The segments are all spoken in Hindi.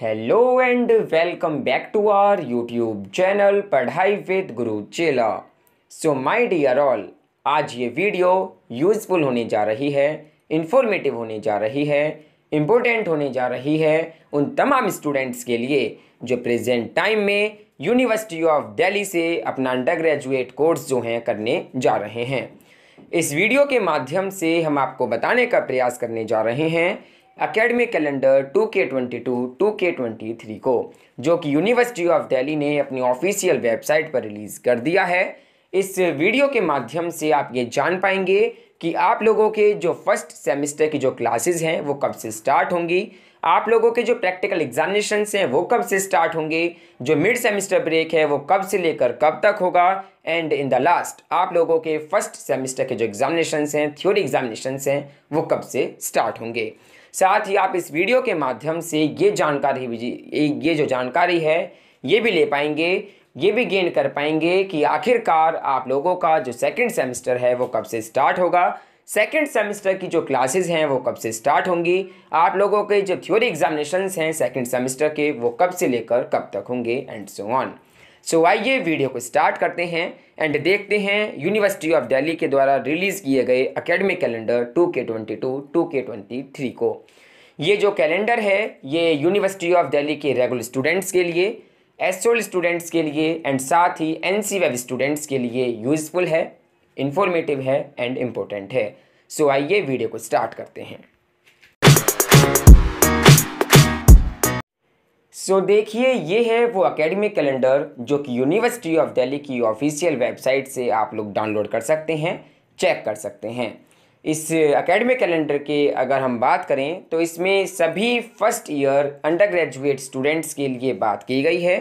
hello and welcome back to our YouTube channel पढ़ाई with Guru Chela so my dear all आज ये वीडियो यूज़फुल होने जा रही है इन्फॉर्मेटिव होने जा रही है इम्पोर्टेंट होने जा रही है उन तमाम स्टूडेंट्स के लिए जो प्रेजेंट टाइम में यूनिवर्सिटी ऑफ दिल्ली से अपना अंडर ग्रेजुएट कोर्स जो हैं करने जा रहे हैं इस वीडियो के माध्यम से हम आपको बताने का प्रयास करने जा रहे हैं अकेडमिक कैलेंडर 2K22 2K23 को जो कि यूनिवर्सिटी ऑफ दिल्ली ने अपनी ऑफिशियल वेबसाइट पर रिलीज़ कर दिया है इस वीडियो के माध्यम से आप ये जान पाएंगे कि आप लोगों के जो फर्स्ट सेमिस्टर की जो क्लासेस हैं वो कब से स्टार्ट होंगी आप लोगों के जो प्रैक्टिकल एग्जामिनेशन हैं वो कब से स्टार्ट होंगे जो मिड सेमिस्टर ब्रेक है वो कब से लेकर कब तक होगा एंड इन द लास्ट आप लोगों के फर्स्ट सेमिस्टर के जो एग्जामिनेशन हैं थ्योरी एग्जामिनेशन हैं वो कब से स्टार्ट होंगे साथ ही आप इस वीडियो के माध्यम से ये जानकारी ये जो जानकारी है ये भी ले पाएंगे ये भी गेन कर पाएंगे कि आखिरकार आप लोगों का जो सेकेंड सेमेस्टर है वो कब से स्टार्ट होगा सेकेंड सेमेस्टर की जो क्लासेस हैं वो कब से स्टार्ट होंगी आप लोगों के जो थ्योरी एग्जामिनेशन हैं सेकेंड सेमेस्टर के वो कब से लेकर कब तक होंगे एंड सो ऑन सो आइए वीडियो को स्टार्ट करते हैं एंड देखते हैं यूनिवर्सिटी ऑफ दिल्ली के द्वारा रिलीज़ किए गए अकेडमिक कैलेंडर टू के को ये जो कैलेंडर है ये यूनिवर्सिटी ऑफ दिल्ली के रेगुलर स्टूडेंट्स के लिए एसोल स्टूडेंट्स के लिए एंड साथ ही एन सी वेब स्टूडेंट्स के लिए यूज़फुल है इन्फॉर्मेटिव है एंड इम्पोर्टेंट है सो so, आइए वीडियो को स्टार्ट करते हैं सो so, देखिए ये है वो अकेडमिक कैलेंडर जो कि यूनिवर्सिटी ऑफ दिल्ली की ऑफिशियल वेबसाइट से आप लोग डाउनलोड कर सकते हैं चेक कर सकते हैं इस अकेडमिक कैलेंडर के अगर हम बात करें तो इसमें सभी first year undergraduate students के लिए बात की गई है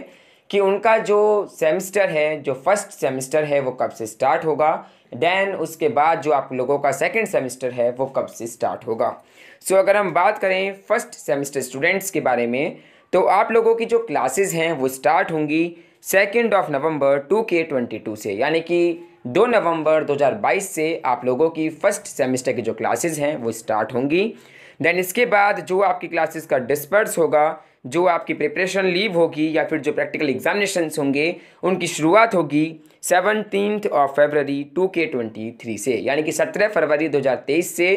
कि उनका जो सेमेस्टर है जो फर्स्ट सेमेस्टर है वो कब से स्टार्ट होगा दैन उसके बाद जो आप लोगों का सेकंड सेमेस्टर है वो कब से स्टार्ट होगा सो so, अगर हम बात करें फर्स्ट सेमेस्टर स्टूडेंट्स के बारे में तो आप लोगों की जो क्लासेस हैं वो स्टार्ट होंगी second of November two K twenty two से यानी कि दो नवंबर 2022 से आप लोगों की फ़र्स्ट सेमेस्टर की जो क्लासेस हैं वो स्टार्ट होंगी देन इसके बाद जो आपकी क्लासेस का डिस्पर्स होगा जो आपकी प्रिपरेशन लीव होगी या फिर जो प्रैक्टिकल एग्जामिनेशन होंगे उनकी शुरुआत होगी seventeen of February two K twenty three से यानी कि सत्रह फरवरी दो हज़ार तेईस से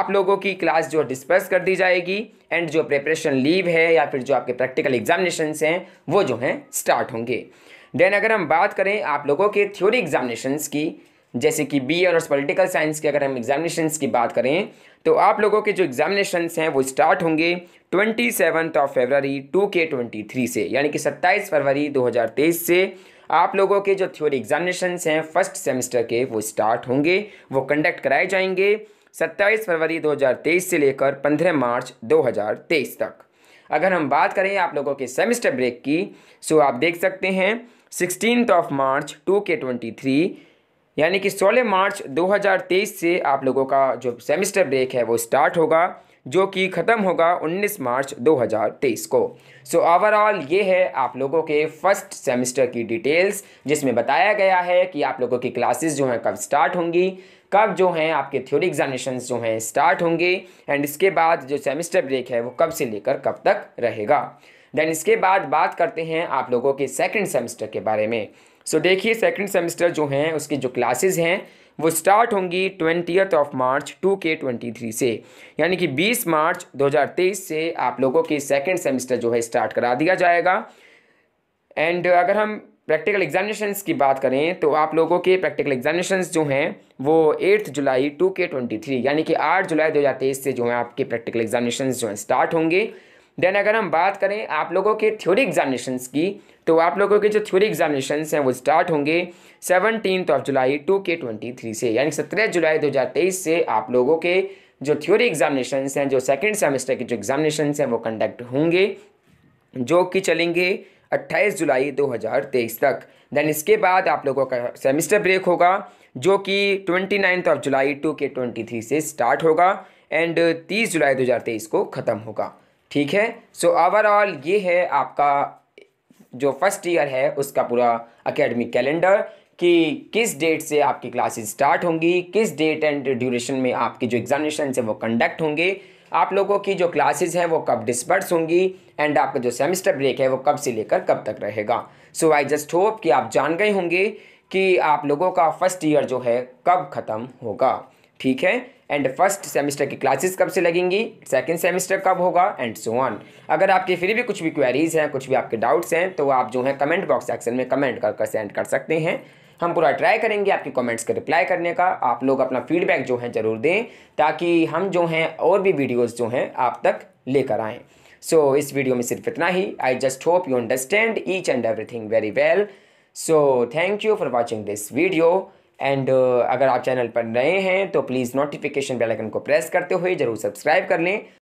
आप लोगों की क्लास जो डिस्पर्स कर दी जाएगी एंड जो प्रिपरेशन लीव है या फिर जो आपके प्रैक्टिकल एग्जामिनेशन हैं वो जो हैं स्टार्ट होंगे देन अगर हम बात करें आप लोगों के थ्योरी एग्जामिनेशंस की जैसे कि बी ऑनर्स पॉलिटिकल साइंस के अगर हम एग्जामिनेशंस की बात करें तो आप लोगों के जो एग्जामिनेशंस हैं वो स्टार्ट होंगे twenty seventh of February two K twenty three से यानी कि सत्ताईस फरवरी दो हज़ार तेईस से आप लोगों के जो थ्योरी एग्जामिनेशंस हैं फर्स्ट सेमेस्टर के वो स्टार्ट होंगे वो कंडक्ट कराए जाएंगे सत्ताईस फरवरी दो हज़ार तेईस से लेकर पंद्रह मार्च दो हज़ार तेईस तक अगर हम बात करें आप लोगों के सेमेस्टर ब्रेक की सो आप देख सकते हैं sixteen of March two K twenty three यानी कि सोलह मार्च 2023 से आप लोगों का जो सेमेस्टर ब्रेक है वो स्टार्ट होगा जो कि ख़त्म होगा 19 मार्च 2023 को सो so, ओवरऑल ये है आप लोगों के फर्स्ट सेमेस्टर की डिटेल्स जिसमें बताया गया है कि आप लोगों की क्लासेस जो हैं कब स्टार्ट होंगी कब जो हैं आपके थ्योरी एग्जामिनेशन जो हैं स्टार्ट होंगे एंड इसके बाद जो सेमिस्टर ब्रेक है वो कब से लेकर कब तक रहेगा देन इसके बाद बात करते हैं आप लोगों के सेकेंड सेमेस्टर के बारे में सो so, देखिए सेकेंड सेमेस्टर जो हैं उसकी जो क्लासेज हैं वो स्टार्ट होंगी twentieth of March two K twenty three से यानी कि बीस मार्च दो हज़ार तेईस से आप लोगों के सेकेंड सेमेस्टर जो है स्टार्ट करा दिया जाएगा एंड अगर हम प्रैक्टिकल एग्जामिनेशन की बात करें तो आप लोगों के प्रैक्टिकल एग्जामिनेशन जो हैं वो eighth July two K twenty three यानी कि आठ जुलाई दो हज़ार तेईस से जो है आपके प्रैक्टिकल एग्जामिनेशन जो हैं स्टार्ट होंगे देन अगर हम बात करें आप लोगों के थ्योरी एग्जामिनेशन की तो आप लोगों के जो थ्योरी एग्जामिनेशन हैं वो स्टार्ट होंगे seventeen of July two K twenty three से यानी सत्रह जुलाई दो हज़ार तेईस से आप लोगों के जो थ्योरी एग्जामिनेशन हैं जो सेकेंड सेमेस्टर के जो एग्जामिनेशन हैं वो कंडक्ट होंगे जो कि चलेंगे अट्ठाईस जुलाई दो हज़ार तेईस तक देन इसके बाद आप लोगों का सेमिस्टर ब्रेक होगा जो कि twenty ninth of July two K twenty three से स्टार्ट होगा एंड तीस जुलाई दो हज़ार तेईस को ख़त्म होगा ठीक है सो so, ओवरऑल ये है आपका जो फर्स्ट ईयर है उसका पूरा अकेडमिक कैलेंडर कि किस डेट से आपकी क्लासेस स्टार्ट होंगी किस डेट एंड ड्यूरेशन में आपकी जो एग्जामिनेशन है वो कंडक्ट होंगे आप लोगों की जो क्लासेस हैं वो कब डिस्पर्स होंगी एंड आपका जो सेमेस्टर ब्रेक है वो कब से लेकर कब तक रहेगा सो आई जस्ट होप कि आप जान गए होंगे कि आप लोगों का फर्स्ट ईयर जो है कब ख़त्म होगा ठीक है एंड फर्स्ट सेमेस्टर की क्लासेस कब से लगेंगी सेकेंड सेमेस्टर कब होगा एंड सो ऑन अगर आपके फिर भी कुछ भी क्वेरीज हैं कुछ भी आपके डाउट्स हैं तो आप जो है कमेंट बॉक्स सेक्शन में कमेंट कर कर सेंड कर सकते हैं हम पूरा ट्राई करेंगे आपके कमेंट्स का रिप्लाई करने का आप लोग अपना फीडबैक जो है ज़रूर दें ताकि हम जो हैं और भी वीडियोज़ जो हैं आप तक लेकर आएँ सो so, इस वीडियो में सिर्फ इतना ही I just hope you understand each and everything very well so thank you for watching this video and uh, अगर आप चैनल पर नए हैं तो प्लीज़ नोटिफिकेशन बेल आइकन को प्रेस करते हुए ज़रूर सब्सक्राइब कर लें